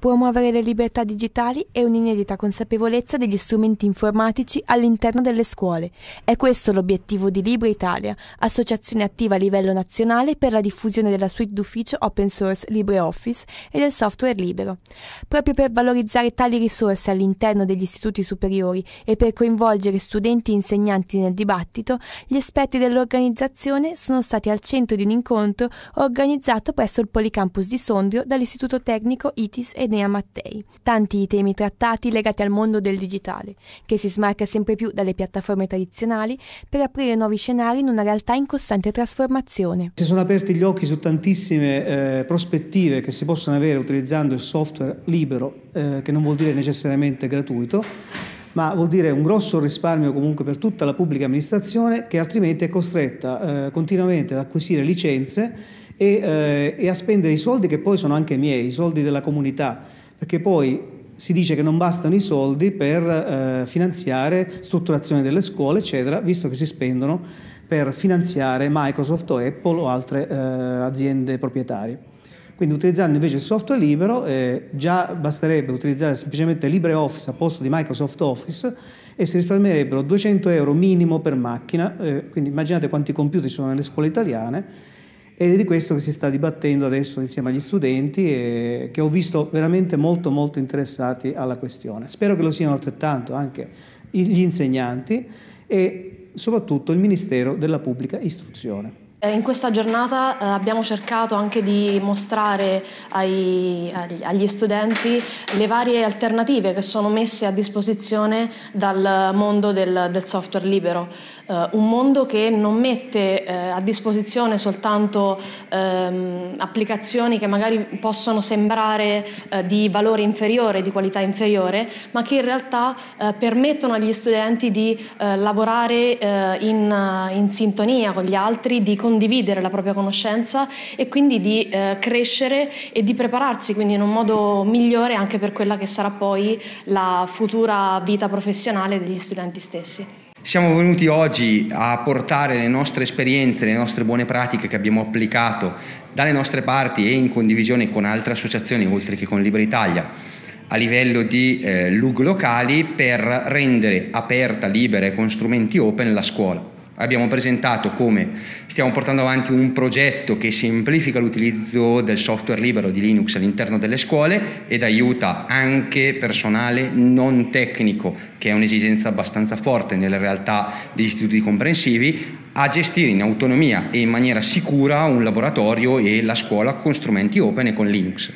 promuovere le libertà digitali e un'inedita consapevolezza degli strumenti informatici all'interno delle scuole. È questo l'obiettivo di Libra Italia, associazione attiva a livello nazionale per la diffusione della suite d'ufficio open source LibreOffice e del software libero. Proprio per valorizzare tali risorse all'interno degli istituti superiori e per coinvolgere studenti e insegnanti nel dibattito, gli esperti dell'organizzazione sono stati al centro di un incontro organizzato presso il Policampus di Sondrio dall'Istituto Tecnico ITIS e Enea Mattei. Tanti i temi trattati legati al mondo del digitale, che si smarca sempre più dalle piattaforme tradizionali per aprire nuovi scenari in una realtà in costante trasformazione. Si sono aperti gli occhi su tantissime eh, prospettive che si possono avere utilizzando il software libero, eh, che non vuol dire necessariamente gratuito ma vuol dire un grosso risparmio comunque per tutta la pubblica amministrazione che altrimenti è costretta eh, continuamente ad acquisire licenze e, eh, e a spendere i soldi che poi sono anche miei, i soldi della comunità, perché poi si dice che non bastano i soldi per eh, finanziare strutturazione delle scuole, eccetera, visto che si spendono per finanziare Microsoft o Apple o altre eh, aziende proprietarie. Quindi utilizzando invece il software libero eh, già basterebbe utilizzare semplicemente LibreOffice a posto di Microsoft Office e si risparmierebbero 200 euro minimo per macchina, eh, quindi immaginate quanti computer ci sono nelle scuole italiane ed è di questo che si sta dibattendo adesso insieme agli studenti eh, che ho visto veramente molto molto interessati alla questione. Spero che lo siano altrettanto anche gli insegnanti e soprattutto il Ministero della Pubblica Istruzione. Eh, in questa giornata eh, abbiamo cercato anche di mostrare ai, agli studenti le varie alternative che sono messe a disposizione dal mondo del, del software libero, eh, un mondo che non mette eh, a disposizione soltanto ehm, applicazioni che magari possono sembrare eh, di valore inferiore, di qualità inferiore, ma che in realtà eh, permettono agli studenti di lavorare in, in, sintonia con gli altri, di condividere la propria conoscenza e quindi di eh, crescere e di prepararsi quindi in un modo migliore anche per quella che sarà poi la futura vita professionale degli studenti stessi. Siamo venuti oggi a portare le nostre esperienze, le nostre buone pratiche che abbiamo applicato dalle nostre parti e in condivisione con altre associazioni oltre che con Libre Italia a livello di eh, LUG locali per rendere aperta, libera e con strumenti open la scuola abbiamo presentato come stiamo portando avanti un progetto che semplifica l'utilizzo del software libero di Linux all'interno delle scuole ed aiuta anche personale non tecnico, che è un'esigenza abbastanza forte nelle realtà degli istituti comprensivi, a gestire in autonomia e in maniera sicura un laboratorio e la scuola con strumenti open e con Linux.